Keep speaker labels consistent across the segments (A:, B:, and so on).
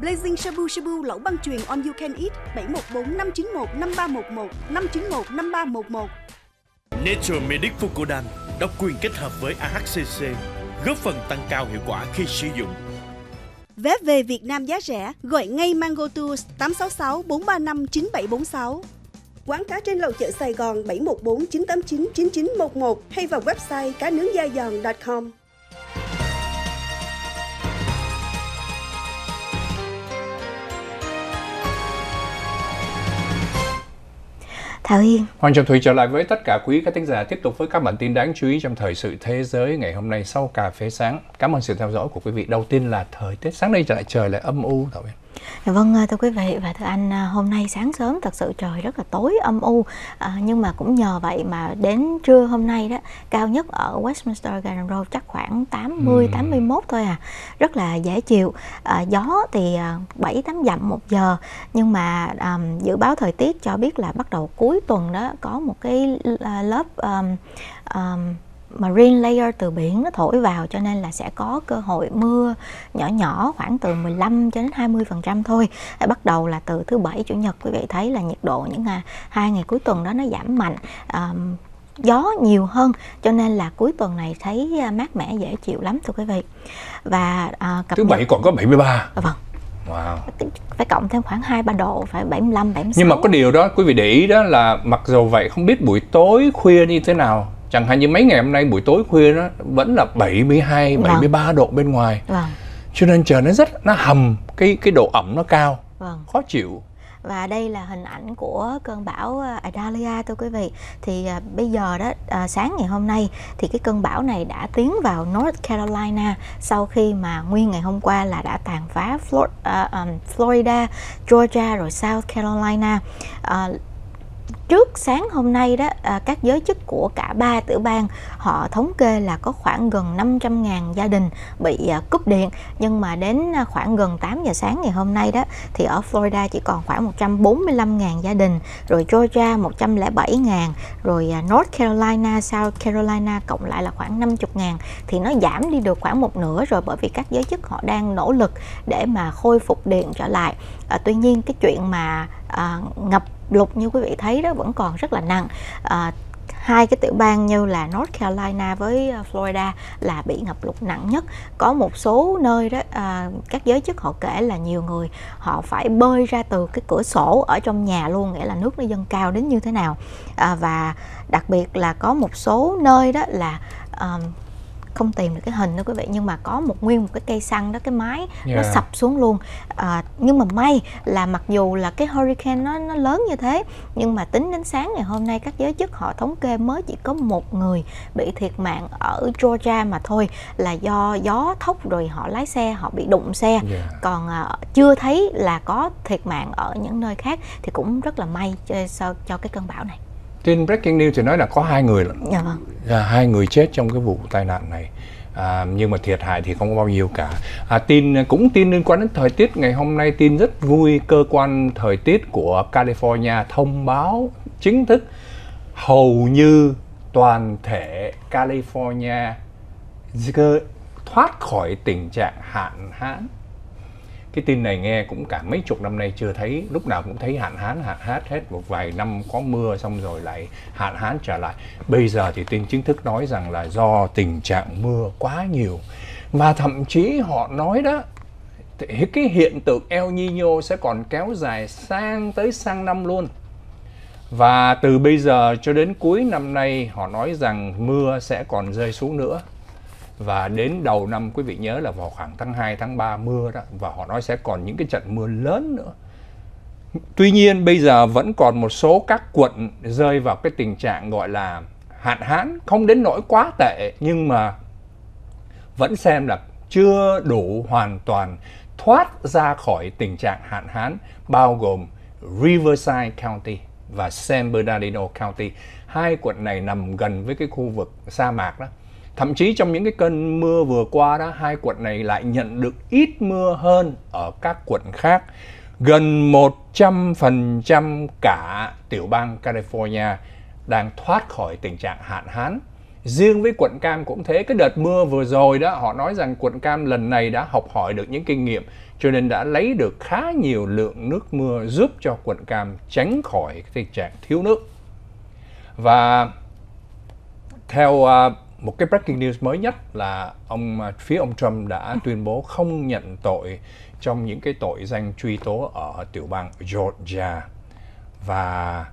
A: Blazing Shabu Shabu lẩu băng truyền on you can eat 714 591 5311 591 5311.
B: Natural Medic Fucodan độc quyền kết hợp với AHCC góp phần tăng cao hiệu quả khi sử dụng.
A: Vé về Việt Nam giá rẻ, gọi ngay Mango Tours 866 435 9746. Quán cá trên lầu chợ Sài Gòn 714 989 9911 hay vào website cá nướng da giòn.com.
C: Thảo Hiên.
D: Hoàng Trọng Thủy trở lại với tất cả quý khán thính giả tiếp tục với các bản tin đáng chú ý trong thời sự thế giới ngày hôm nay sau cà phê sáng. Cảm ơn sự theo dõi của quý vị. Đầu tiên là thời tiết sáng nay trở lại trời lại âm u Thảo Hiên.
C: Vâng à, thưa quý vị và thưa anh à, hôm nay sáng sớm thật sự trời rất là tối âm u à, nhưng mà cũng nhờ vậy mà đến trưa hôm nay đó cao nhất ở Westminster Garden Road chắc khoảng 80 ừ. 81 thôi à rất là dễ chịu à, gió thì 7 à, 8 dặm một giờ nhưng mà um, dự báo thời tiết cho biết là bắt đầu cuối tuần đó có một cái lớp um, um, marine layer từ biển nó thổi vào cho nên là sẽ có cơ hội mưa nhỏ nhỏ khoảng từ 15 cho đến 20 phần trăm thôi bắt đầu là từ thứ bảy chủ nhật quý vị thấy là nhiệt độ những ngày hai ngày cuối tuần đó nó giảm mạnh um, gió nhiều hơn cho nên là cuối tuần này thấy à, mát mẻ dễ chịu lắm thưa quý vị và uh, cập thứ bảy nhật...
D: còn có 73 dạ vâng Wow.
C: Phải cộng thêm khoảng 2 3 độ phải 75 76. Nhưng mà
D: có điều đó quý vị để ý đó là mặc dù vậy không biết buổi tối khuya như thế nào chẳng hạn như mấy ngày hôm nay buổi tối khuya nó vẫn là 72 73 vâng. độ bên ngoài vâng. cho nên trời nó rất nó hầm cái cái độ ẩm nó cao vâng. khó chịu
C: và đây là hình ảnh của cơn bão Idalia à, thưa quý vị thì à, bây giờ đó à, sáng ngày hôm nay thì cái cơn bão này đã tiến vào North Carolina sau khi mà nguyên ngày hôm qua là đã tàn phá à, à, Florida, Georgia rồi South Carolina uh, trước sáng hôm nay đó à, các giới chức của cả ba tiểu bang họ thống kê là có khoảng gần 500.000 gia đình bị à, cúp điện nhưng mà đến à, khoảng gần 8 giờ sáng ngày hôm nay đó thì ở Florida chỉ còn khoảng 145.000 gia đình rồi Georgia 107.000 rồi à, North Carolina South Carolina cộng lại là khoảng 50.000 thì nó giảm đi được khoảng một nửa rồi bởi vì các giới chức họ đang nỗ lực để mà khôi phục điện trở lại à, tuy nhiên cái chuyện mà à, ngập lục như quý vị thấy đó vẫn còn rất là nặng à, hai cái tiểu bang như là North Carolina với à, Florida là bị ngập lụt nặng nhất có một số nơi đó à, các giới chức họ kể là nhiều người họ phải bơi ra từ cái cửa sổ ở trong nhà luôn nghĩa là nước nó dâng cao đến như thế nào à, và đặc biệt là có một số nơi đó là à, không tìm được cái hình đó quý vị nhưng mà có một nguyên một cái cây xăng đó cái mái yeah. nó dạ. sập xuống luôn à, nhưng mà may là mặc dù là cái hurricane nó nó lớn như thế nhưng mà tính đến sáng ngày hôm nay các giới chức họ thống kê mới chỉ có một người bị thiệt mạng ở Georgia mà thôi là do gió thốc rồi họ lái xe họ bị đụng xe yeah. Dạ. còn à, chưa thấy là có thiệt mạng ở những nơi khác thì cũng rất là may cho, cho, cho cái cơn bão này
D: tin breaking news thì nói là có hai người dạ vâng là dạ, hai người chết trong cái vụ tai nạn này à, nhưng mà thiệt hại thì không có bao nhiêu cả à, tin cũng tin liên quan đến thời tiết ngày hôm nay tin rất vui cơ quan thời tiết của California thông báo chính thức hầu như toàn thể California thoát khỏi tình trạng hạn hán cái tin này nghe cũng cả mấy chục năm nay chưa thấy lúc nào cũng thấy hạn hán hạn hát hết một vài năm có mưa xong rồi lại hạn hán trở lại bây giờ thì tin chính thức nói rằng là do tình trạng mưa quá nhiều và thậm chí họ nói đó cái hiện tượng El Nino sẽ còn kéo dài sang tới sang năm luôn và từ bây giờ cho đến cuối năm nay họ nói rằng mưa sẽ còn rơi xuống nữa và đến đầu năm quý vị nhớ là vào khoảng tháng 2 tháng 3 mưa đó và họ nói sẽ còn những cái trận mưa lớn nữa. Tuy nhiên bây giờ vẫn còn một số các quận rơi vào cái tình trạng gọi là hạn hán không đến nỗi quá tệ nhưng mà vẫn xem là chưa đủ hoàn toàn thoát ra khỏi tình trạng hạn hán bao gồm Riverside County và San Bernardino County. Hai quận này nằm gần với cái khu vực sa mạc đó Thậm chí trong những cái cơn mưa vừa qua đó, hai quận này lại nhận được ít mưa hơn ở các quận khác. Gần 100% cả tiểu bang California đang thoát khỏi tình trạng hạn hán. Riêng với quận Cam cũng thế, cái đợt mưa vừa rồi đó, họ nói rằng quận Cam lần này đã học hỏi được những kinh nghiệm, cho nên đã lấy được khá nhiều lượng nước mưa giúp cho quận Cam tránh khỏi tình trạng thiếu nước. Và theo uh, một cái breaking news mới nhất là ông à, phía ông Trump đã ừ. tuyên bố không nhận tội trong những cái tội danh truy tố ở tiểu bang Georgia và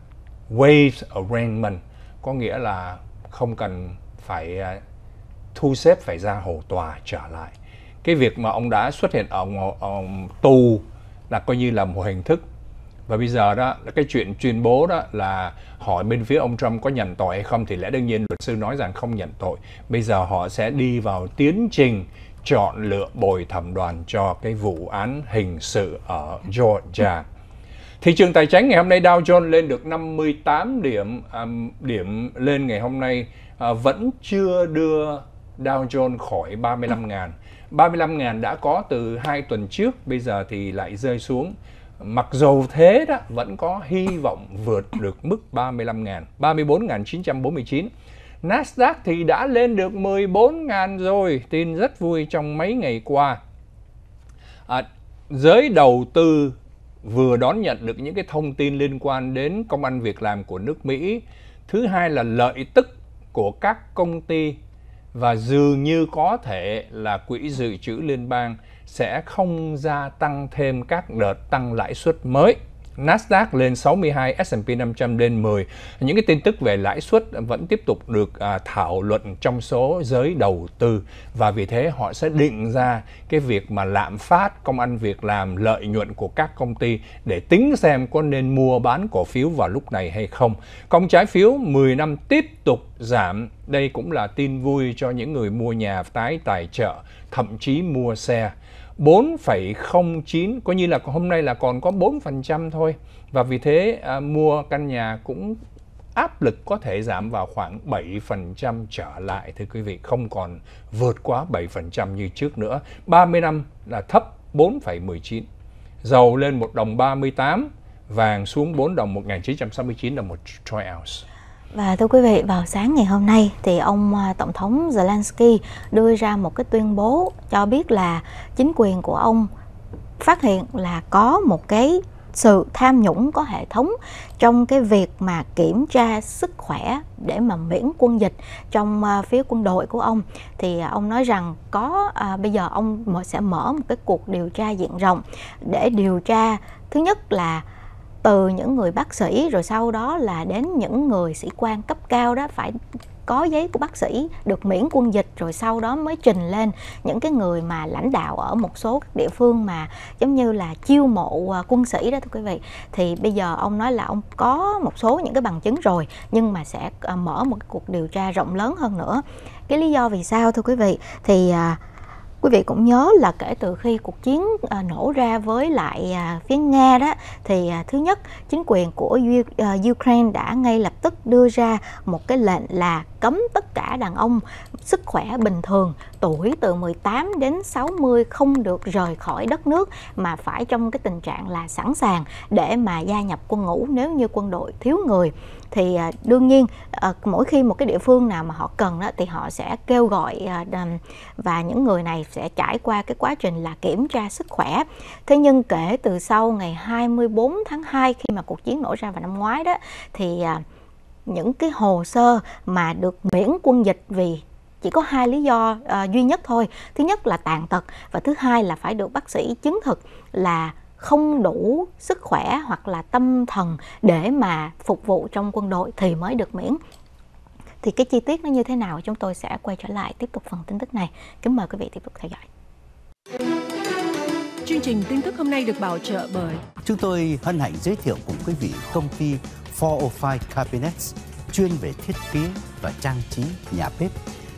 D: waives arraignment có nghĩa là không cần phải à, thu xếp phải ra hầu tòa trở lại cái việc mà ông đã xuất hiện ở, ở, ở tù là coi như là một hình thức và bây giờ đó là cái chuyện tuyên bố đó là hỏi bên phía ông Trump có nhận tội hay không thì lẽ đương nhiên luật sư nói rằng không nhận tội bây giờ họ sẽ đi vào tiến trình chọn lựa bồi thẩm đoàn cho cái vụ án hình sự ở Georgia thị trường tài chính ngày hôm nay Dow Jones lên được 58 điểm um, điểm lên ngày hôm nay uh, vẫn chưa đưa Dow Jones khỏi 35.000 35.000 đã có từ hai tuần trước bây giờ thì lại rơi xuống Mặc dù thế đó vẫn có hy vọng vượt được mức 35.000, 34.949. Nasdaq thì đã lên được 14.000 rồi, tin rất vui trong mấy ngày qua. À, giới đầu tư vừa đón nhận được những cái thông tin liên quan đến công an việc làm của nước Mỹ. Thứ hai là lợi tức của các công ty và dường như có thể là quỹ dự trữ liên bang sẽ không gia tăng thêm các đợt tăng lãi suất mới. Nasdaq lên 62, S&P 500 lên 10. Những cái tin tức về lãi suất vẫn tiếp tục được à, thảo luận trong số giới đầu tư và vì thế họ sẽ định ra cái việc mà lạm phát, công ăn việc làm, lợi nhuận của các công ty để tính xem có nên mua bán cổ phiếu vào lúc này hay không. Công trái phiếu 10 năm tiếp tục giảm. Đây cũng là tin vui cho những người mua nhà tái tài trợ, thậm chí mua xe. 4,09 coi như là hôm nay là còn có 4% thôi và vì thế à, mua căn nhà cũng áp lực có thể giảm vào khoảng 7% trở lại thưa quý vị không còn vượt quá 7% như trước nữa 30 năm là thấp 4,19 dầu lên 1 đồng 38 vàng xuống 4 đồng 1969 đồng một troy ounce
C: và thưa quý vị, vào sáng ngày hôm nay thì ông à, Tổng thống Zelensky đưa ra một cái tuyên bố cho biết là chính quyền của ông phát hiện là có một cái sự tham nhũng có hệ thống trong cái việc mà kiểm tra sức khỏe để mà miễn quân dịch trong à, phía quân đội của ông thì à, ông nói rằng có à, bây giờ ông sẽ mở một cái cuộc điều tra diện rộng để điều tra thứ nhất là từ những người bác sĩ rồi sau đó là đến những người sĩ quan cấp cao đó phải có giấy của bác sĩ được miễn quân dịch rồi sau đó mới trình lên những cái người mà lãnh đạo ở một số các địa phương mà giống như là chiêu mộ à, quân sĩ đó thưa quý vị thì bây giờ ông nói là ông có một số những cái bằng chứng rồi nhưng mà sẽ à, mở một cuộc điều tra rộng lớn hơn nữa cái lý do vì sao thưa quý vị thì à, Quý vị cũng nhớ là kể từ khi cuộc chiến à, nổ ra với lại à, phía Nga đó thì à, thứ nhất chính quyền của Ukraine đã ngay lập tức đưa ra một cái lệnh là cấm tất cả đàn ông sức khỏe bình thường tuổi từ 18 đến 60 không được rời khỏi đất nước mà phải trong cái tình trạng là sẵn sàng để mà gia nhập quân ngũ nếu như quân đội thiếu người thì à, đương nhiên ờ, mỗi khi một cái địa phương nào mà họ cần đó thì họ sẽ kêu gọi à, và những người này sẽ trải qua cái quá trình là kiểm tra sức khỏe. Thế nhưng kể từ sau ngày 24 tháng 2 khi mà cuộc chiến nổ ra vào năm ngoái đó thì à, những cái hồ sơ mà được miễn quân dịch vì chỉ có hai lý do uh, duy nhất thôi thứ nhất là tàn tật và thứ hai là phải được bác sĩ chứng thực là không đủ sức khỏe hoặc là tâm thần để mà phục vụ trong quân đội thì mới được miễn thì cái chi tiết nó như thế nào chúng tôi sẽ quay trở lại tiếp tục phần tin tức này kính mời quý vị tiếp tục theo dõi chương trình tin tức hôm nay được bảo trợ bởi
B: chúng tôi hân hạnh giới thiệu cùng quý vị công ty 405 Cabinets chuyên về thiết kế và trang trí nhà bếp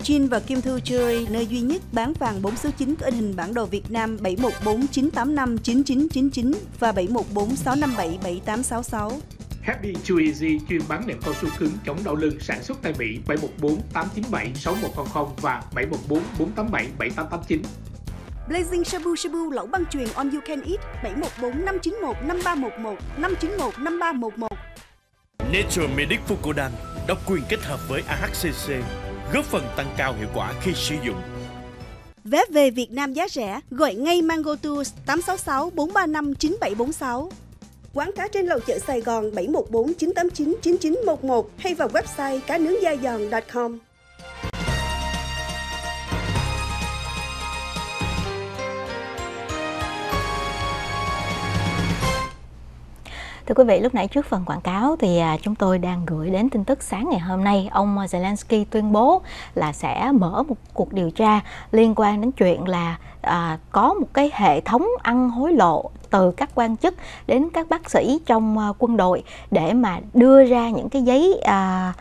A: Chin và Kim Thư chơi nơi duy nhất bán vàng 4 số 9 có in hình bản đồ Việt Nam 7149859999 và 7146577866.
B: Happy Too Easy chuyên bán nệm cao su cứng chống đau lưng sản xuất tại Mỹ 714 897 6100 và 714 487 7889.
A: Blazing Shabu Shabu lẩu băng truyền on you can eat 714 591 5311 591 5311.
B: Nature Medic Fukodan độc quyền kết hợp với AHCC góp phần tăng cao hiệu quả khi sử dụng.
A: Vé về Việt Nam giá rẻ, gọi ngay Mango Tours 866 435 9746. Quán cá trên lầu chợ Sài Gòn 714 989 9911 hay vào website cá nướng da giòn.com.
C: Thưa quý vị, lúc nãy trước phần quảng cáo thì à, chúng tôi đang gửi đến tin tức sáng ngày hôm nay ông Zelensky tuyên bố là sẽ mở một cuộc điều tra liên quan đến chuyện là à, có một cái hệ thống ăn hối lộ từ các quan chức đến các bác sĩ trong à, quân đội để mà đưa ra những cái giấy à,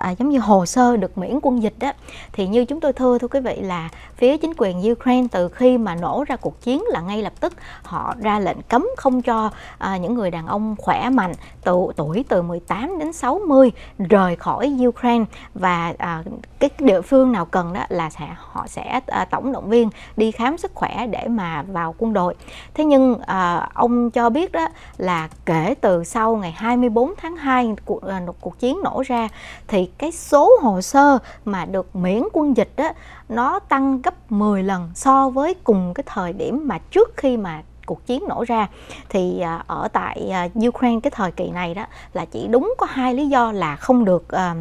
C: à, giống như hồ sơ được miễn quân dịch đó thì như chúng tôi thưa thưa quý vị là phía chính quyền Ukraine từ khi mà nổ ra cuộc chiến là ngay lập tức họ ra lệnh cấm không cho à, những người đàn ông khỏe mạnh từ tuổi từ 18 đến 60 rời khỏi Ukraine và à, cái địa phương nào cần đó là sẽ họ sẽ à, tổng động viên đi khám sức khỏe để mà vào quân đội. Thế nhưng à, ông cho biết đó là kể từ sau ngày 24 tháng 2 cuộc, à, cuộc chiến nổ ra thì cái số hồ sơ mà được miễn quân dịch đó, nó tăng gấp 10 lần so với cùng cái thời điểm mà trước khi mà cuộc chiến nổ ra thì à, ở tại à, Ukraine cái thời kỳ này đó là chỉ đúng có hai lý do là không được à,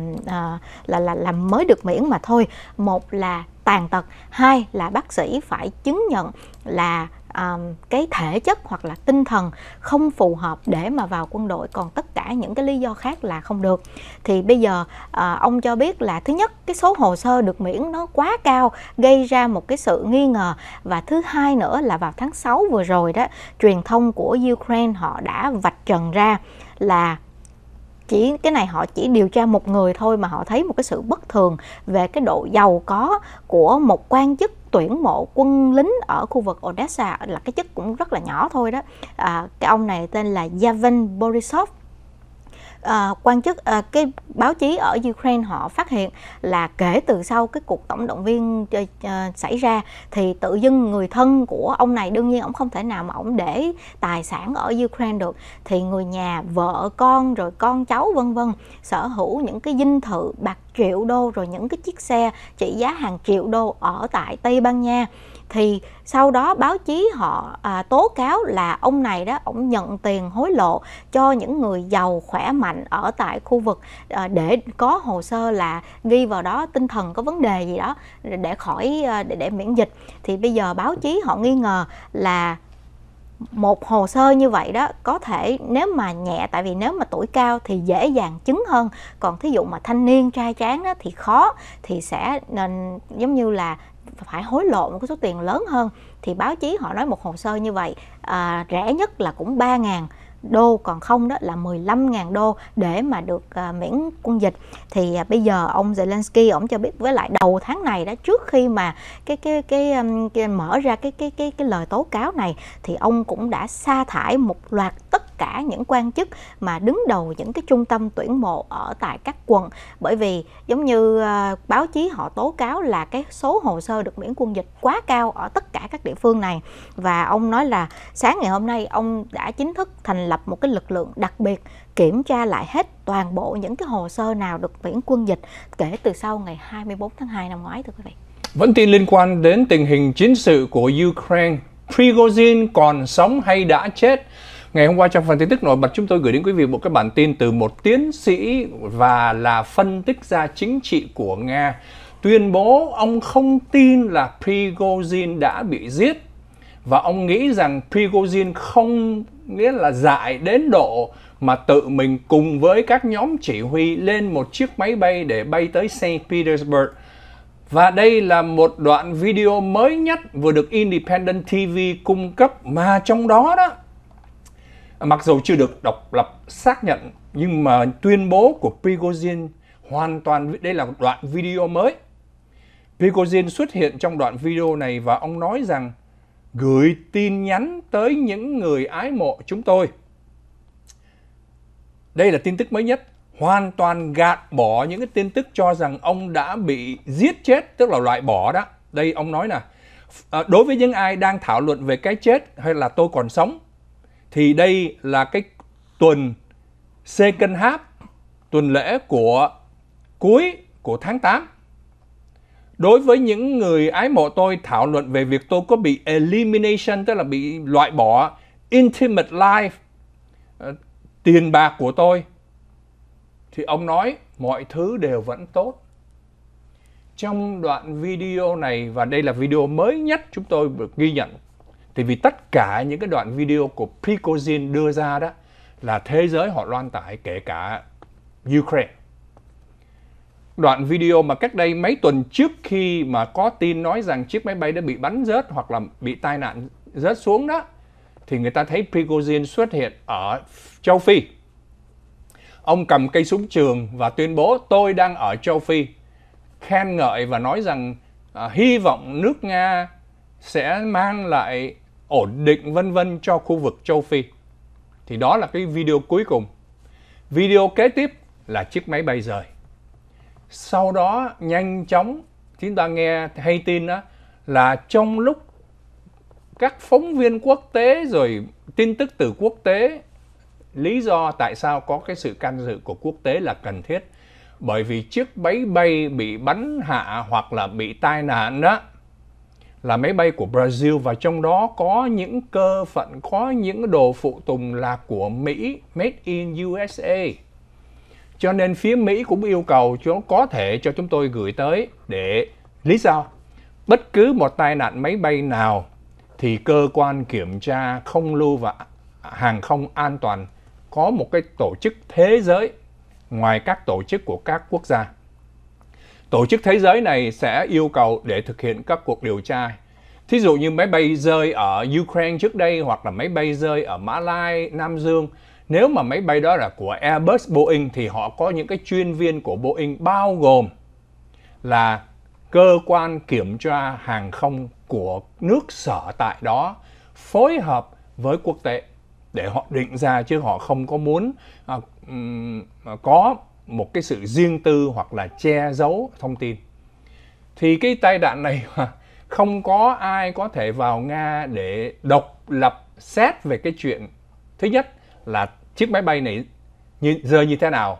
C: là là làm mới được miễn mà thôi một là tàn tật hai là bác sĩ phải chứng nhận là um, cái thể chất hoặc là tinh thần không phù hợp để mà vào quân đội còn tất cả những cái lý do khác là không được thì bây giờ uh, ông cho biết là thứ nhất cái số hồ sơ được miễn nó quá cao gây ra một cái sự nghi ngờ và thứ hai nữa là vào tháng 6 vừa rồi đó truyền thông của Ukraine họ đã vạch trần ra là chỉ cái này họ chỉ điều tra một người thôi mà họ thấy một cái sự bất thường về cái độ giàu có của một quan chức tuyển mộ quân lính ở khu vực Odessa là cái chức cũng rất là nhỏ thôi đó à, cái ông này tên là Yavin Borisov uh, quan chức uh, cái báo chí ở Ukraine họ phát hiện là kể từ sau cái cuộc tổng động viên uh, xảy ra thì tự dưng người thân của ông này đương nhiên ông không thể nào mà ông để tài sản ở Ukraine được thì người nhà vợ con rồi con cháu vân vân sở hữu những cái dinh thự bạc triệu đô rồi những cái chiếc xe trị giá hàng triệu đô ở tại Tây Ban Nha thì sau đó báo chí họ à, tố cáo là ông này đó ông nhận tiền hối lộ cho những người giàu khỏe mạnh ở tại khu vực à, để có hồ sơ là ghi vào đó tinh thần có vấn đề gì đó để khỏi à, để, để miễn dịch thì bây giờ báo chí họ nghi ngờ là một hồ sơ như vậy đó có thể nếu mà nhẹ tại vì nếu mà tuổi cao thì dễ dàng chứng hơn còn thí dụ mà thanh niên trai tráng đó thì khó thì sẽ nên giống như là phải hối lộ một cái số tiền lớn hơn thì báo chí họ nói một hồ sơ như vậy à, rẻ nhất là cũng 3 ngàn đô còn không đó là 15.000 đô để mà được à, miễn quân dịch thì à, bây giờ ông Zelensky ông cho biết với lại đầu tháng này đó trước khi mà cái cái cái, cái, cái mở ra cái cái cái cái lời tố cáo này thì ông cũng đã sa thải một loạt tất cả những quan chức mà đứng đầu những cái trung tâm tuyển mộ ở tại các quận bởi vì giống như ờ, báo chí họ tố cáo là cái số hồ sơ được miễn quân dịch quá cao ở tất cả các địa phương này và ông nói là sáng ngày hôm nay ông đã chính thức thành lập một cái lực lượng đặc biệt kiểm tra lại hết toàn bộ những cái hồ sơ nào được miễn quân dịch kể từ sau ngày 24 tháng 2 năm ngoái thưa quý vị.
D: Vẫn tin liên quan đến tình hình chính sự của Ukraine Prigozhin còn sống hay đã chết Ngày hôm qua trong phần tin tức nổi bật chúng tôi gửi đến quý vị một cái bản tin từ một tiến sĩ và là phân tích gia chính trị của Nga tuyên bố ông không tin là Prigozhin đã bị giết và ông nghĩ rằng Prigozhin không nghĩa là dại đến độ mà tự mình cùng với các nhóm chỉ huy lên một chiếc máy bay để bay tới Saint Petersburg. Và đây là một đoạn video mới nhất vừa được Independent TV cung cấp mà trong đó đó Mặc dù chưa được độc lập xác nhận nhưng mà tuyên bố của Prigozhin hoàn toàn đây là một đoạn video mới. Prigozhin xuất hiện trong đoạn video này và ông nói rằng gửi tin nhắn tới những người ái mộ chúng tôi. Đây là tin tức mới nhất, hoàn toàn gạt bỏ những cái tin tức cho rằng ông đã bị giết chết, tức là loại bỏ đó. Đây ông nói là ờ, đối với những ai đang thảo luận về cái chết hay là tôi còn sống thì đây là cái tuần second half, tuần lễ của cuối của tháng 8. Đối với những người ái mộ tôi thảo luận về việc tôi có bị elimination, tức là bị loại bỏ intimate life, ờ, tiền bạc của tôi, thì ông nói mọi thứ đều vẫn tốt. Trong đoạn video này, và đây là video mới nhất chúng tôi được ghi nhận thì vì tất cả những cái đoạn video của Prigozhin đưa ra đó là thế giới họ loan tải kể cả Ukraine đoạn video mà cách đây mấy tuần trước khi mà có tin nói rằng chiếc máy bay đã bị bắn rớt hoặc là bị tai nạn rớt xuống đó thì người ta thấy Prigozhin xuất hiện ở châu Phi. Ông cầm cây súng trường và tuyên bố tôi đang ở châu Phi, khen ngợi và nói rằng à, hy vọng nước Nga sẽ mang lại ổn định vân vân cho khu vực châu Phi. Thì đó là cái video cuối cùng. Video kế tiếp là chiếc máy bay rời. Sau đó nhanh chóng chúng ta nghe hay tin đó là trong lúc các phóng viên quốc tế rồi tin tức từ quốc tế lý do tại sao có cái sự can dự của quốc tế là cần thiết bởi vì chiếc máy bay bị bắn hạ hoặc là bị tai nạn đó là máy bay của Brazil và trong đó có những cơ phận, có những đồ phụ tùng là của Mỹ, made in USA. Cho nên phía Mỹ cũng yêu cầu chúng có thể cho chúng tôi gửi tới để lý do bất cứ một tai nạn máy bay nào thì cơ quan kiểm tra không lưu và hàng không an toàn có một cái tổ chức thế giới ngoài các tổ chức của các quốc gia Tổ chức Thế giới này sẽ yêu cầu để thực hiện các cuộc điều tra. Thí dụ như máy bay rơi ở Ukraine trước đây hoặc là máy bay rơi ở Mã Lai, Nam Dương. Nếu mà máy bay đó là của Airbus, Boeing thì họ có những cái chuyên viên của Boeing bao gồm là cơ quan kiểm tra hàng không của nước sở tại đó phối hợp với quốc tế để họ định ra chứ họ không có muốn à, um, có một cái sự riêng tư hoặc là che giấu thông tin thì cái tai nạn này không có ai có thể vào Nga để độc lập xét về cái chuyện thứ nhất là chiếc máy bay này như, rơi như thế nào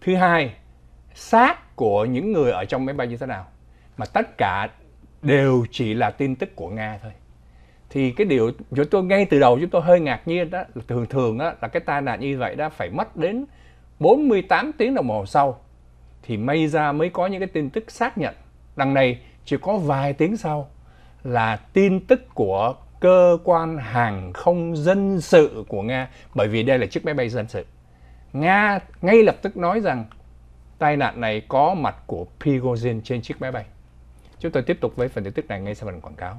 D: thứ hai xác của những người ở trong máy bay như thế nào mà tất cả đều chỉ là tin tức của Nga thôi thì cái điều chúng tôi ngay từ đầu chúng tôi hơi ngạc nhiên đó là thường thường đó, là cái tai nạn như vậy đã phải mất đến 48 tiếng đồng hồ sau thì may ra mới có những cái tin tức xác nhận. Đằng này chỉ có vài tiếng sau là tin tức của cơ quan hàng không dân sự của Nga bởi vì đây là chiếc máy bay dân sự. Nga ngay lập tức nói rằng tai nạn này có mặt của Prigozhin trên chiếc máy bay. Chúng tôi tiếp tục với phần tin tức này ngay sau phần quảng cáo.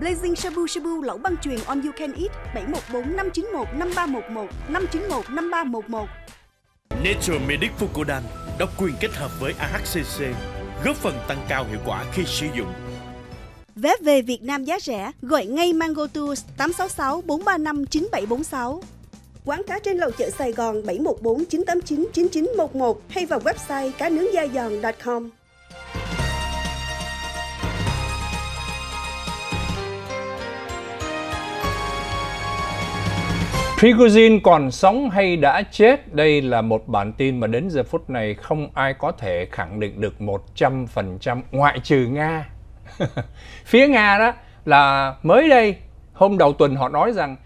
A: Blazing Shabu Shabu lẩu băng truyền On You Can Eat 714 591 5311 591 5311.
B: Nature Medic Fucodan độc quyền kết hợp với AHCC góp phần tăng cao hiệu quả khi sử dụng.
A: Vé về Việt Nam giá rẻ, gọi ngay Mango Tours 866 435 9746. Quán cá trên lầu chợ Sài Gòn 714 989 9911 hay vào website cá nướng da giòn.com.
D: Prigozhin còn sống hay đã chết? Đây là một bản tin mà đến giờ phút này không ai có thể khẳng định được 100% ngoại trừ Nga. Phía Nga đó là mới đây, hôm đầu tuần họ nói rằng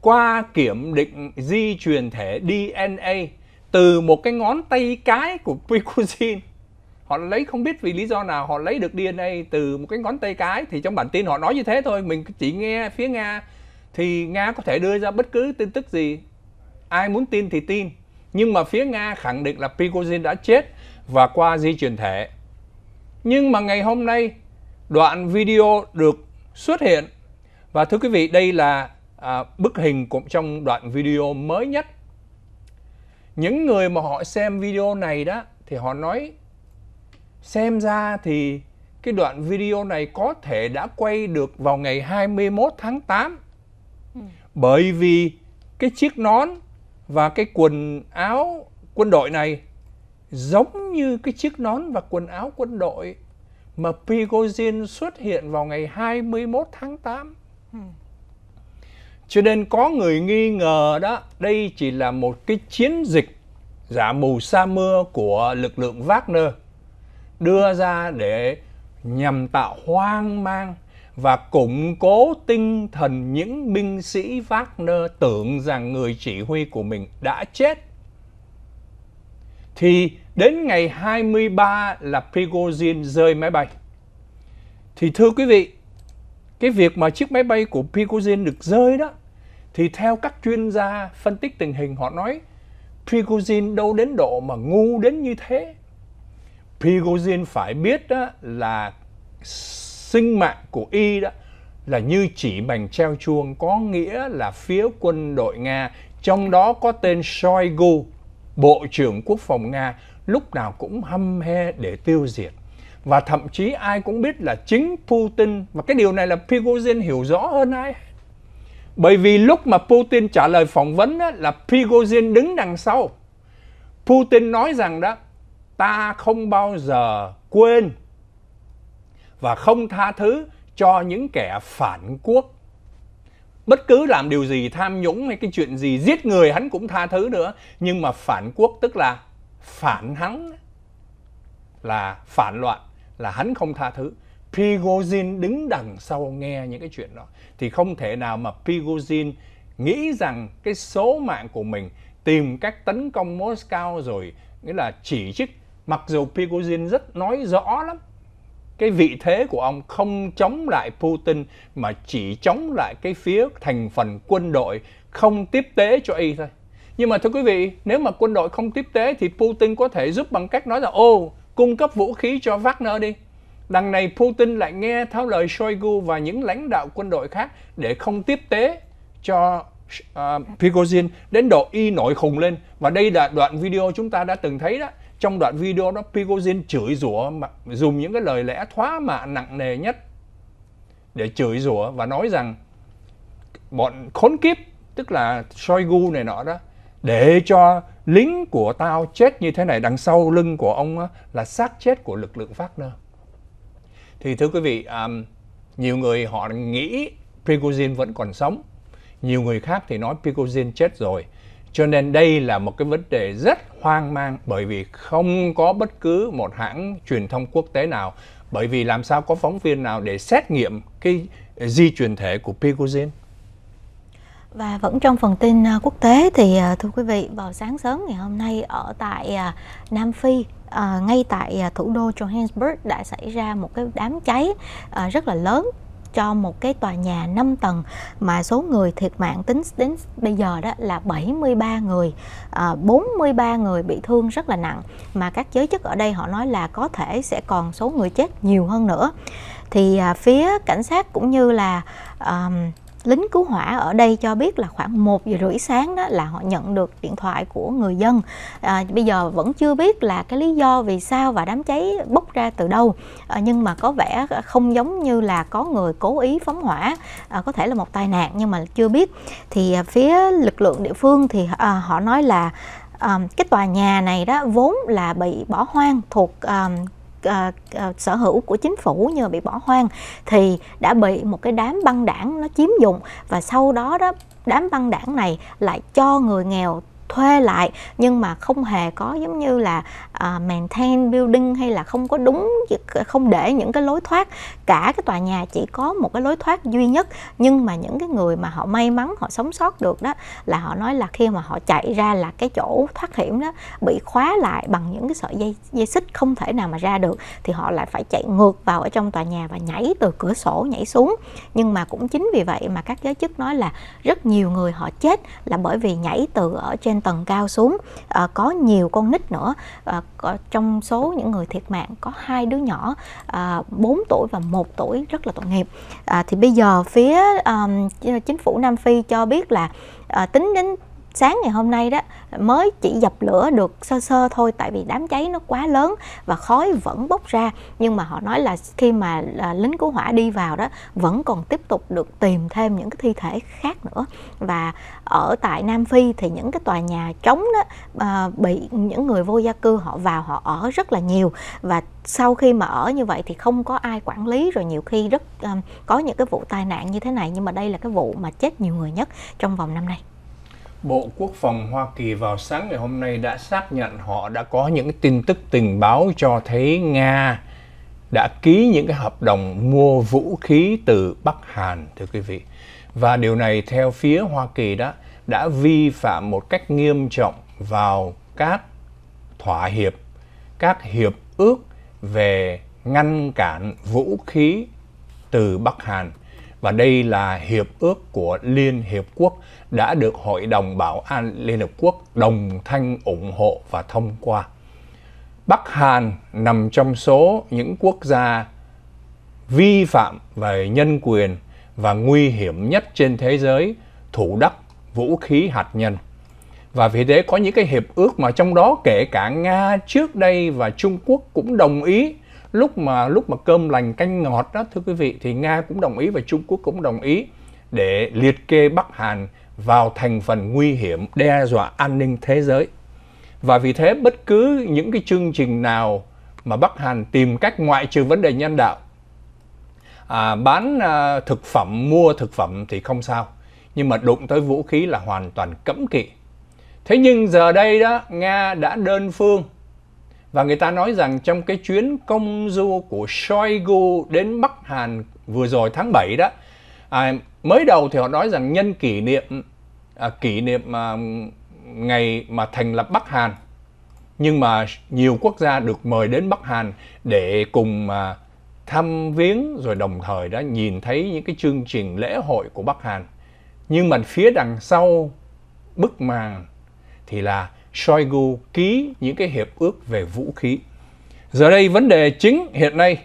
D: qua kiểm định di truyền thể DNA từ một cái ngón tay cái của Prigozhin họ lấy không biết vì lý do nào họ lấy được DNA từ một cái ngón tay cái thì trong bản tin họ nói như thế thôi mình chỉ nghe phía Nga thì Nga có thể đưa ra bất cứ tin tức gì ai muốn tin thì tin nhưng mà phía Nga khẳng định là Prigozhin đã chết và qua di truyền thể nhưng mà ngày hôm nay đoạn video được xuất hiện và thưa quý vị đây là à, bức hình cũng trong đoạn video mới nhất những người mà họ xem video này đó thì họ nói xem ra thì cái đoạn video này có thể đã quay được vào ngày 21 tháng 8 bởi vì cái chiếc nón và cái quần áo quân đội này giống như cái chiếc nón và quần áo quân đội mà Prigozhin xuất hiện vào ngày 21 tháng 8. Ừ. Cho nên có người nghi ngờ đó, đây chỉ là một cái chiến dịch giả mù sa mưa của lực lượng Wagner đưa ra để nhằm tạo hoang mang và củng cố tinh thần những binh sĩ Wagner tưởng rằng người chỉ huy của mình đã chết. Thì đến ngày 23 là Prigozhin rơi máy bay. Thì thưa quý vị, cái việc mà chiếc máy bay của Prigozhin được rơi đó thì theo các chuyên gia phân tích tình hình họ nói Prigozhin đâu đến độ mà ngu đến như thế. Prigozhin phải biết đó là sinh mạng của y đó là như chỉ bằng treo chuông có nghĩa là phía quân đội Nga trong đó có tên Shoigu Bộ trưởng Quốc phòng Nga lúc nào cũng hâm he để tiêu diệt và thậm chí ai cũng biết là chính Putin và cái điều này là Prigozhin hiểu rõ hơn ai bởi vì lúc mà Putin trả lời phỏng vấn đó, là Prigozhin đứng đằng sau Putin nói rằng đó ta không bao giờ quên và không tha thứ cho những kẻ phản quốc. Bất cứ làm điều gì tham nhũng hay cái chuyện gì giết người hắn cũng tha thứ nữa, nhưng mà phản quốc tức là phản hắn là phản loạn là hắn không tha thứ. Prigozhin đứng đằng sau nghe những cái chuyện đó thì không thể nào mà Prigozhin nghĩ rằng cái số mạng của mình tìm cách tấn công Moscow rồi nghĩa là chỉ trích mặc dù Prigozhin rất nói rõ lắm cái vị thế của ông không chống lại Putin mà chỉ chống lại cái phía thành phần quân đội không tiếp tế cho y thôi. Nhưng mà thưa quý vị, nếu mà quân đội không tiếp tế thì Putin có thể giúp bằng cách nói là ô, cung cấp vũ khí cho Wagner đi. Đằng này Putin lại nghe theo lời Shoigu và những lãnh đạo quân đội khác để không tiếp tế cho uh, Prigozhin đến độ y nổi khùng lên. Và đây là đoạn video chúng ta đã từng thấy đó trong đoạn video đó Prigozhin chửi rủa mà dùng những cái lời lẽ thóa mạ nặng nề nhất để chửi rủa và nói rằng bọn khốn kiếp tức là Shoigu này nọ đó để cho lính của tao chết như thế này đằng sau lưng của ông là xác chết của lực lượng Wagner thì thưa quý vị um, nhiều người họ nghĩ Prigozhin vẫn còn sống nhiều người khác thì nói Prigozhin chết rồi cho nên đây là một cái vấn đề rất hoang mang bởi vì không có bất cứ một hãng truyền thông quốc tế nào bởi vì làm sao có phóng viên nào để xét nghiệm cái ờ, di truyền thể của Prigozhin.
C: Và vẫn trong phần tin ờ, quốc tế thì ờ, thưa quý vị, vào sáng sớm ngày hôm nay ở tại Nam Phi, ngay tại thủ đô Johannesburg đã xảy ra một cái đám cháy rất là lớn cho một cái tòa nhà 5 tầng mà số người thiệt mạng tính đến bây giờ đó là 73 người, à, 43 người bị thương rất là nặng mà các giới chức ở đây họ nói là có thể sẽ còn số người chết nhiều hơn nữa. Thì à, phía cảnh sát cũng như là um, lính cứu hỏa ở đây cho biết là khoảng 1 giờ rưỡi sáng đó là họ nhận được điện thoại của người dân à, bây giờ vẫn chưa biết là cái lý do vì sao và đám cháy bốc ra từ đâu à, nhưng mà có vẻ không giống như là có người cố ý phóng hỏa à, có thể là một tai nạn nhưng mà chưa biết thì à, phía lực lượng địa phương thì à, họ nói là um, cái tòa nhà này đó vốn là bị bỏ hoang thuộc um, uh, sở hữu của chính phủ nhưng mà bị bỏ hoang thì đã bị một cái đám băng đảng nó chiếm dụng và sau đó đó đám băng đảng này lại cho người nghèo thuê lại nhưng mà không hề có giống như là uh, maintain building hay là không có đúng không để những cái lối thoát cả cái tòa nhà chỉ có một cái lối thoát duy nhất nhưng mà những cái người mà họ may mắn họ sống sót được đó là họ nói là khi mà họ chạy ra là cái chỗ thoát hiểm đó bị khóa lại bằng những cái sợi dây dây xích không thể nào mà ra được thì họ lại phải chạy ngược vào ở trong tòa nhà và nhảy từ cửa sổ nhảy xuống nhưng mà cũng chính vì vậy mà các giới chức nói là rất nhiều người họ chết là bởi vì nhảy từ ở trên tầng cao xuống à, có nhiều con nít nữa à, có, trong số những người thiệt mạng có hai đứa nhỏ à, ờ, 4 tuổi và 1 tuổi rất là tội nghiệp à, thì bây giờ phía um, chính phủ Nam Phi cho biết là à, tính đến sáng ngày hôm nay đó mới chỉ dập lửa được sơ sơ thôi tại vì đám cháy nó quá lớn và khói vẫn bốc ra nhưng mà họ nói là khi mà à, lính cứu hỏa đi vào đó vẫn còn tiếp tục được tìm thêm những cái thi thể khác nữa và ở tại Nam Phi thì những cái tòa nhà trống đó à, bị những người vô gia cư họ vào họ ở rất là nhiều và sau khi mà ở như vậy thì không có ai quản lý rồi nhiều khi rất um, có những cái vụ tai nạn như thế này nhưng mà đây là cái vụ mà chết nhiều người nhất trong vòng năm nay.
D: Bộ Quốc phòng Hoa Kỳ vào sáng ngày hôm nay đã xác nhận họ đã có những tin tức tình báo cho thấy Nga đã ký những cái hợp đồng mua vũ khí từ Bắc Hàn thưa quý vị. Và điều này theo phía Hoa Kỳ đó đã vi phạm một cách nghiêm trọng vào các thỏa hiệp, các hiệp ước về ngăn cản vũ khí từ Bắc Hàn và đây là hiệp ước của Liên Hiệp Quốc đã được Hội đồng Bảo an Liên Hợp Quốc đồng thanh ủng hộ và thông qua. Bắc Hàn nằm trong số những quốc gia vi phạm về nhân quyền và nguy hiểm nhất trên thế giới thủ đắc vũ khí hạt nhân. Và vì thế có những cái hiệp ước mà trong đó kể cả Nga trước đây và Trung Quốc cũng đồng ý lúc mà lúc mà cơm lành canh ngọt đó thưa quý vị thì nga cũng đồng ý và trung quốc cũng đồng ý để liệt kê bắc hàn vào thành phần nguy hiểm đe dọa an ninh thế giới và vì thế bất cứ những cái chương trình nào mà bắc hàn tìm cách ngoại trừ vấn đề nhân đạo à, bán à, thực phẩm mua thực phẩm thì không sao nhưng mà đụng tới vũ khí là hoàn toàn cấm kỵ thế nhưng giờ đây đó nga đã đơn phương và người ta nói rằng trong cái chuyến công du của Shoigu đến Bắc Hàn vừa rồi tháng 7 đó, à, mới đầu thì họ nói rằng nhân kỷ niệm à, kỷ niệm à, ngày mà thành lập Bắc Hàn nhưng mà nhiều quốc gia được mời đến Bắc Hàn để cùng à, thăm viếng rồi đồng thời đã nhìn thấy những cái chương trình lễ hội của Bắc Hàn nhưng mà phía đằng sau bức màn thì là Shoigu ký những cái hiệp ước về vũ khí. Giờ đây vấn đề chính hiện nay,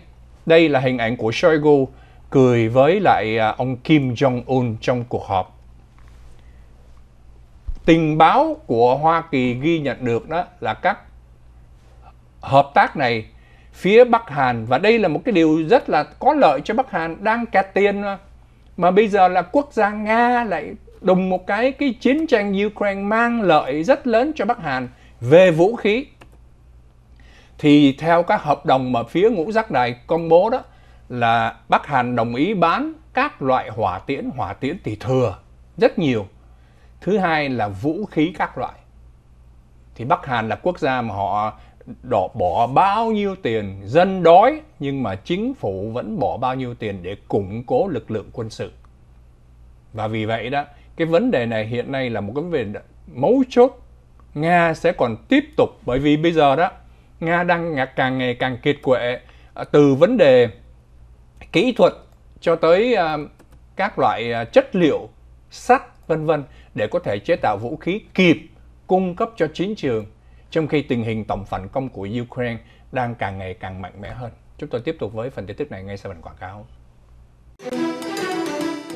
D: đây là hình ảnh của Shoigu cười với lại à, ông Kim Jong-un trong cuộc họp. Tình báo của Hoa Kỳ ghi nhận được đó là các hợp tác này phía Bắc Hàn và đây là một cái điều rất là có lợi cho Bắc Hàn đang kẹt tiền mà. mà bây giờ là quốc gia Nga lại đùng một cái cái chiến tranh Ukraine mang lợi rất lớn cho Bắc Hàn về vũ khí thì theo các hợp đồng mà phía ngũ giác đài công bố đó là Bắc Hàn đồng ý bán các loại hỏa tiễn, hỏa tiễn thì thừa rất nhiều. Thứ hai là vũ khí các loại. Thì Bắc Hàn là quốc gia mà họ đỏ bỏ bao nhiêu tiền, dân đói nhưng mà chính phủ vẫn bỏ bao nhiêu tiền để củng cố lực lượng quân sự. Và vì vậy đó cái vấn đề này hiện nay là một cái vấn đề mấu chốt nga sẽ còn tiếp tục bởi vì bây giờ đó nga đang ngày càng ngày càng kiệt quệ à, từ vấn đề kỹ thuật cho tới à, các loại à, chất liệu sắt vân vân để có thể chế tạo vũ khí kịp cung cấp cho chiến trường trong khi tình hình tổng phản công của Ukraine đang càng ngày càng mạnh mẽ hơn. Chúng tôi tiếp tục với phần tin tức này ngay sau phần quảng cáo.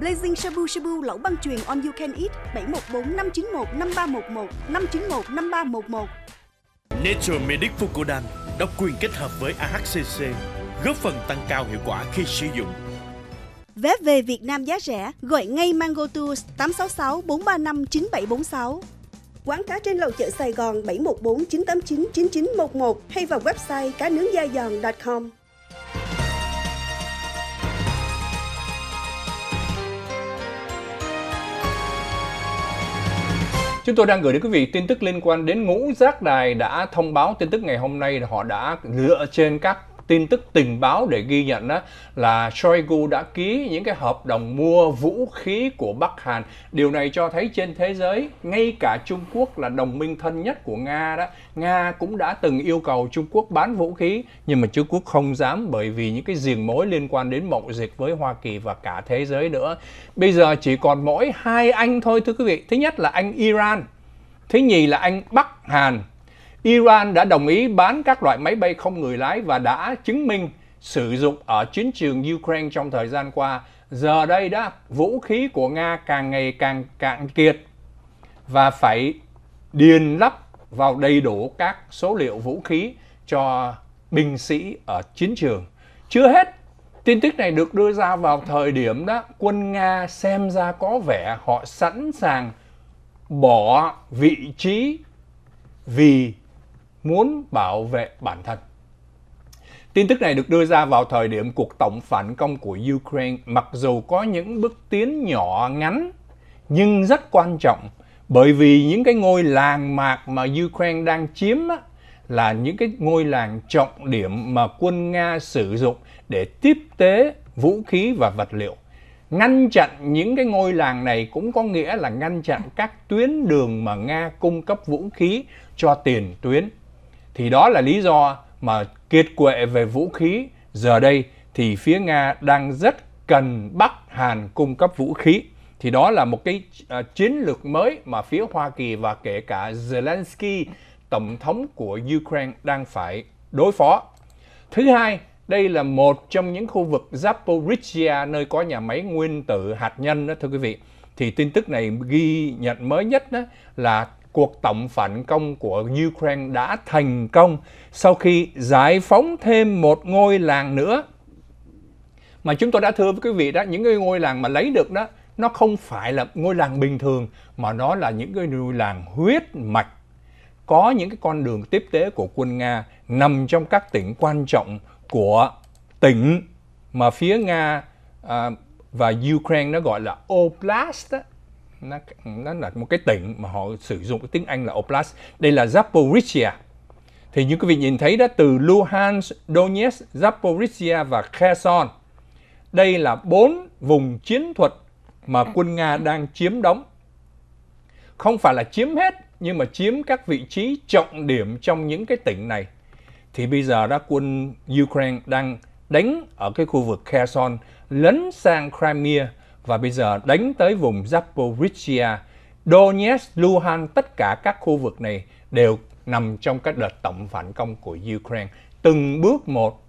A: Blazing Shabu Shabu lẩu băng truyền on you can eat 714 591 5311 591 5311.
B: Nature Medic Fucodan độc quyền kết hợp với AHCC góp phần tăng cao hiệu quả khi sử dụng.
A: Vé về Việt Nam giá rẻ, gọi ngay Mango Tours 866 435 9746. Quán cá trên lầu chợ Sài Gòn 714 989 9911 hay vào website cá nướng da giòn.com.
D: Chúng tôi đang gửi đến quý vị tin tức liên quan đến ngũ giác đài đã thông báo tin tức ngày hôm nay là họ đã dựa trên các tin tức tình báo để ghi nhận đó là Shoigu đã ký những cái hợp đồng mua vũ khí của Bắc Hàn. Điều này cho thấy trên thế giới, ngay cả Trung Quốc là đồng minh thân nhất của Nga đó, Nga cũng đã từng yêu cầu Trung Quốc bán vũ khí nhưng mà Trung Quốc không dám bởi vì những cái giềng mối liên quan đến mậu dịch với Hoa Kỳ và cả thế giới nữa. Bây giờ chỉ còn mỗi hai anh thôi thưa quý vị. Thứ nhất là anh Iran, thứ nhì là anh Bắc Hàn Iran đã đồng ý bán các loại máy bay không người lái và đã chứng minh sử dụng ở chiến trường Ukraine trong thời gian qua. Giờ đây đã vũ khí của Nga càng ngày càng cạn kiệt và phải điền lắp vào đầy đủ các số liệu vũ khí cho binh sĩ ở chiến trường. Chưa hết, tin tức này được đưa ra vào thời điểm đó quân Nga xem ra có vẻ họ sẵn sàng bỏ vị trí vì muốn bảo vệ bản thân. Tin tức này được đưa ra vào thời điểm cuộc tổng phản công của Ukraine mặc dù có những bước tiến nhỏ ngắn nhưng rất quan trọng bởi vì những cái ngôi làng mạc mà Ukraine đang chiếm á, là những cái ngôi làng trọng điểm mà quân Nga sử dụng để tiếp tế vũ khí và vật liệu. Ngăn chặn những cái ngôi làng này cũng có nghĩa là ngăn chặn các tuyến đường mà Nga cung cấp vũ khí cho tiền tuyến thì đó là lý do mà kiệt quệ về vũ khí giờ đây thì phía Nga đang rất cần Bắc Hàn cung cấp vũ khí. Thì đó là một cái uh, chiến lược mới mà phía Hoa Kỳ và kể cả Zelensky, tổng thống của Ukraine đang phải đối phó. Thứ hai, đây là một trong những khu vực Zaporizhia nơi có nhà máy nguyên tử hạt nhân đó thưa quý vị. Thì tin tức này ghi nhận mới nhất đó là cuộc tổng phản công của Ukraine đã thành công sau khi giải phóng thêm một ngôi làng nữa. Mà chúng tôi đã thưa với quý vị đó, những cái ngôi làng mà lấy được đó, nó không phải là ngôi làng bình thường, mà nó là những cái ngôi làng huyết mạch. Có những cái con đường tiếp tế của quân Nga nằm trong các tỉnh quan trọng của tỉnh mà phía Nga à, và Ukraine nó gọi là Oblast. Đó nó, nó là một cái tỉnh mà họ sử dụng cái tiếng Anh là Oblast. Đây là Zaporizhia. Thì như quý vị nhìn thấy đó từ Luhansk, Donetsk, Zaporizhia và Kherson. Đây là bốn vùng chiến thuật mà quân Nga đang chiếm đóng. Không phải là chiếm hết nhưng mà chiếm các vị trí trọng điểm trong những cái tỉnh này. Thì bây giờ đó quân Ukraine đang đánh ở cái khu vực Kherson lấn sang Crimea và bây giờ đánh tới vùng Zaporizhia, Donetsk, Luhansk, tất cả các khu vực này đều nằm trong các đợt tổng phản công của Ukraine. Từng bước một,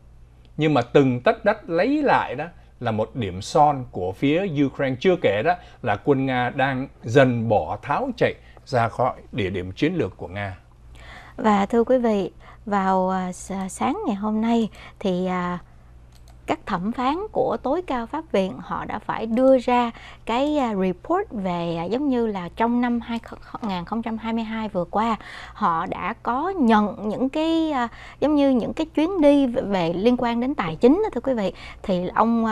D: nhưng mà từng tất đất lấy lại đó là một điểm son của phía Ukraine. Chưa kể đó là quân Nga đang dần bỏ tháo chạy ra khỏi địa điểm chiến lược của Nga.
C: Và thưa quý vị, vào à, sáng ngày hôm nay thì à, các thẩm phán của tối cao pháp viện họ đã phải đưa ra cái à, report về à, giống như là trong năm 2022 vừa qua họ đã có nhận những cái à, giống như những cái chuyến đi về liên quan đến tài chính đó thưa quý vị thì ông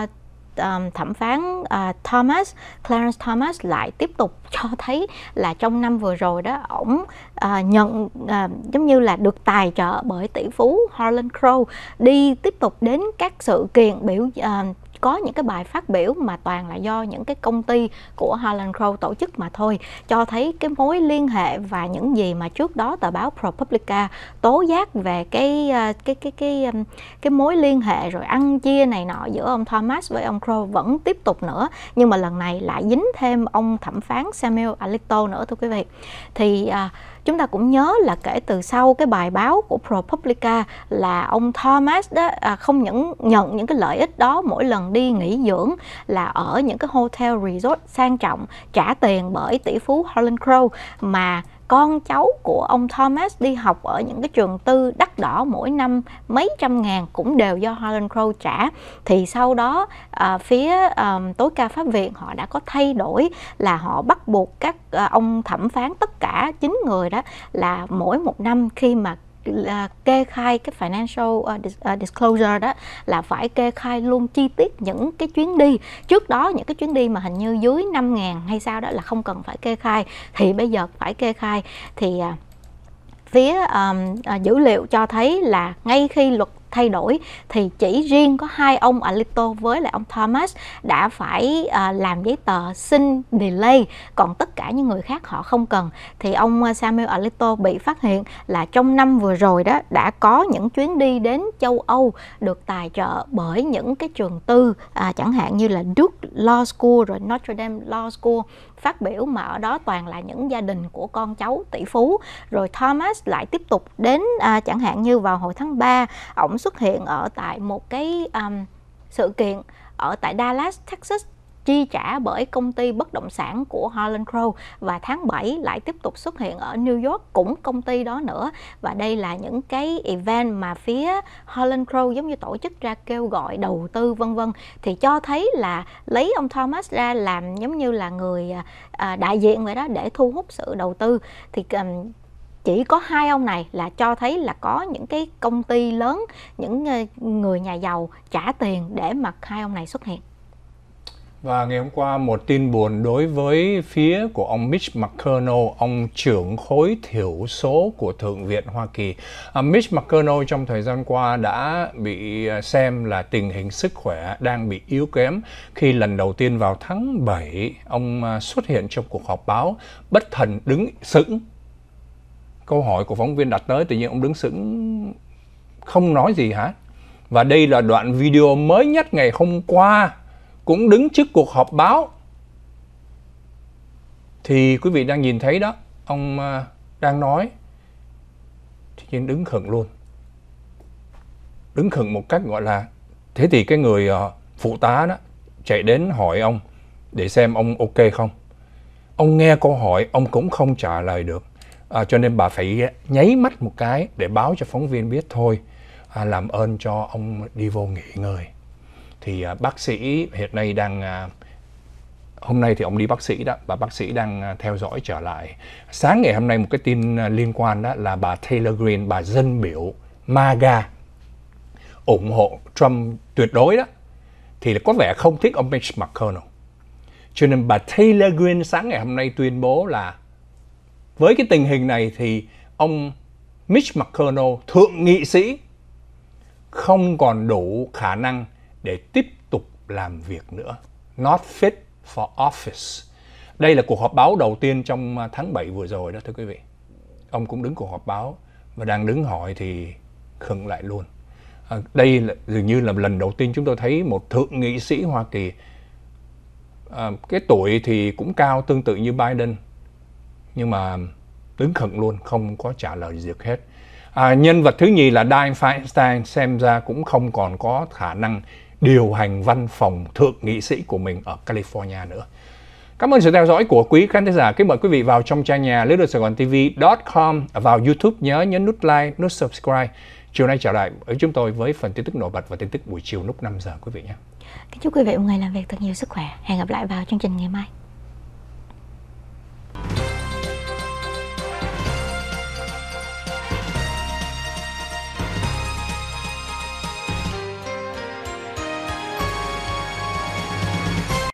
C: um, thẩm phán uh, Thomas Clarence Thomas lại tiếp tục cho thấy là trong năm vừa rồi đó ổng uh, nhận uh, giống như là được tài trợ bởi tỷ phú Harlan Crow đi tiếp tục đến các sự kiện biểu uh, có những cái bài phát biểu mà toàn là do những cái công ty của Harlan Crow tổ chức mà thôi cho thấy cái mối liên hệ và những gì mà trước đó tờ báo ProPublica tố giác về cái ờ, cái cái cái cái, cái mối liên hệ rồi ăn chia này nọ giữa ông Thomas với ông Crow vẫn tiếp tục nữa nhưng mà lần này lại dính thêm ông thẩm phán Samuel Alito nữa thưa quý vị thì à, chúng ta cũng nhớ là kể từ sau cái bài báo của ProPublica là ông Thomas đó à, không những nhận những cái lợi ích đó mỗi lần đi nghỉ dưỡng là ở những cái hotel resort sang trọng trả tiền bởi tỷ phú Holland Crow mà con cháu của ông Thomas đi học ở những cái trường tư đắt đỏ mỗi năm mấy trăm ngàn cũng đều do Holland Crow trả thì sau đó à, phía à, tối cao pháp viện họ đã có thay đổi là họ bắt buộc các à, ông thẩm phán tất cả chín người đó là mỗi một năm khi mà là kê khai cái financial ờ, ờ, disclosure đó là phải kê khai luôn chi tiết những cái chuyến đi trước đó những cái chuyến đi mà hình như dưới 5 ngàn hay sao đó là không cần phải kê khai thì bây giờ phải kê khai thì ờ, phía um, dữ liệu cho thấy là ngay khi luật thay đổi thì chỉ riêng có hai ông Alito với lại ông Thomas đã phải à, làm giấy tờ xin delay còn tất cả những người khác họ không cần thì ông à, Samuel Alito bị phát hiện là trong năm vừa rồi đó đã có những chuyến đi đến châu Âu được tài trợ bởi những cái trường tư à, chẳng hạn như là Duke Law School rồi Notre Dame Law School phát biểu mà ở đó toàn là những gia đình của con cháu tỷ phú rồi Thomas lại tiếp tục đến à, chẳng hạn như vào hồi tháng 3 ổng xuất hiện ở tại một cái um, sự kiện ở tại Dallas Texas chi trả bởi công ty bất động sản của Harlan Crow và tháng 7 lại tiếp tục xuất hiện ở New York cũng công ty đó nữa và đây là những cái event mà phía Harlan Crow giống như tổ chức ra kêu gọi đầu tư vân vân thì cho thấy là lấy ông Thomas ra làm giống như là người à, đại diện vậy đó để thu hút sự đầu tư thì chỉ có hai ông này là cho thấy là có những cái công ty lớn những ờ, người nhà giàu trả tiền để mà hai ông này xuất hiện
D: và ngày hôm qua một tin buồn đối với phía của ông Mitch McConnell, ông trưởng khối thiểu số của Thượng viện Hoa Kỳ. À, Mitch McConnell trong thời gian qua đã bị à, xem là tình hình sức khỏe đang bị yếu kém khi lần đầu tiên vào tháng 7 ông à, xuất hiện trong cuộc họp báo bất thần đứng sững. Câu hỏi của phóng viên đặt tới tự nhiên ông đứng sững không nói gì hả? Và đây là đoạn video mới nhất ngày hôm qua cũng đứng trước cuộc họp báo thì quý vị đang nhìn thấy đó ông à, đang nói thì nhiên đứng khẩn luôn đứng khẩn một cách gọi là thế thì cái người à, phụ tá đó chạy đến hỏi ông để xem ông ok không ông nghe câu hỏi ông cũng không trả lời được à, cho nên bà phải nháy mắt một cái để báo cho phóng viên biết thôi à, làm ơn cho ông đi vô nghỉ ngơi thì à, bác sĩ hiện nay đang à, hôm nay thì ông đi bác sĩ đó và bác sĩ đang à, theo dõi trở lại sáng ngày hôm nay một cái tin liên quan đó là bà Taylor Green bà dân biểu MAGA ủng hộ Trump tuyệt đối đó thì có vẻ không thích ông Mitch McConnell cho nên bà Taylor Green sáng ngày hôm nay tuyên bố là với cái tình hình này thì ông Mitch McConnell thượng nghị sĩ không còn đủ khả năng để tiếp tục làm việc nữa. Not fit for office. Đây là cuộc họp báo đầu tiên trong à, tháng 7 vừa rồi đó thưa quý vị. Ông cũng đứng cuộc họp báo và đang đứng hỏi thì khựng lại luôn. À, đây là, dường như là lần đầu tiên chúng tôi thấy một thượng nghị sĩ Hoa Kỳ à, cái tuổi thì cũng cao tương tự như Biden nhưng mà đứng khẩn luôn không có trả lời được hết. À, nhân vật thứ nhì là Dianne Feinstein xem ra cũng không còn có khả năng điều hành văn phòng thượng nghị sĩ của mình ở California nữa. Cảm ơn sự theo dõi của quý khán giả. Kính mời quý vị vào trong trang nhà lưới luật sài gòn tv.com vào YouTube nhớ nhấn nút like, nút subscribe. Chiều nay trở lại với chúng tôi với phần tin tức nổi bật và tin tức buổi chiều lúc 5 giờ quý vị nhé.
C: Kính chúc quý vị một ngày làm việc thật nhiều sức khỏe. Hẹn gặp lại vào chương trình ngày mai.